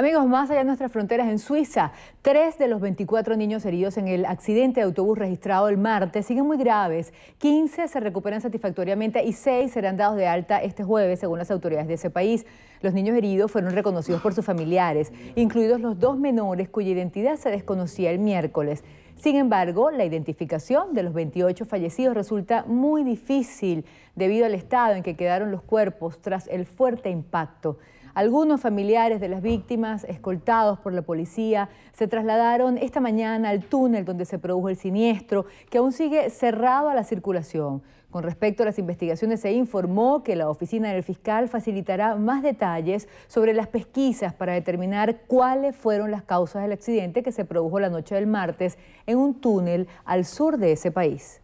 Amigos, más allá de nuestras fronteras, en Suiza, tres de los 24 niños heridos en el accidente de autobús registrado el martes siguen muy graves. 15 se recuperan satisfactoriamente y seis serán dados de alta este jueves, según las autoridades de ese país. Los niños heridos fueron reconocidos por sus familiares, incluidos los dos menores cuya identidad se desconocía el miércoles. Sin embargo, la identificación de los 28 fallecidos resulta muy difícil debido al estado en que quedaron los cuerpos tras el fuerte impacto. Algunos familiares de las víctimas, escoltados por la policía, se trasladaron esta mañana al túnel donde se produjo el siniestro, que aún sigue cerrado a la circulación. Con respecto a las investigaciones, se informó que la oficina del fiscal facilitará más detalles sobre las pesquisas para determinar cuáles fueron las causas del accidente que se produjo la noche del martes en un túnel al sur de ese país.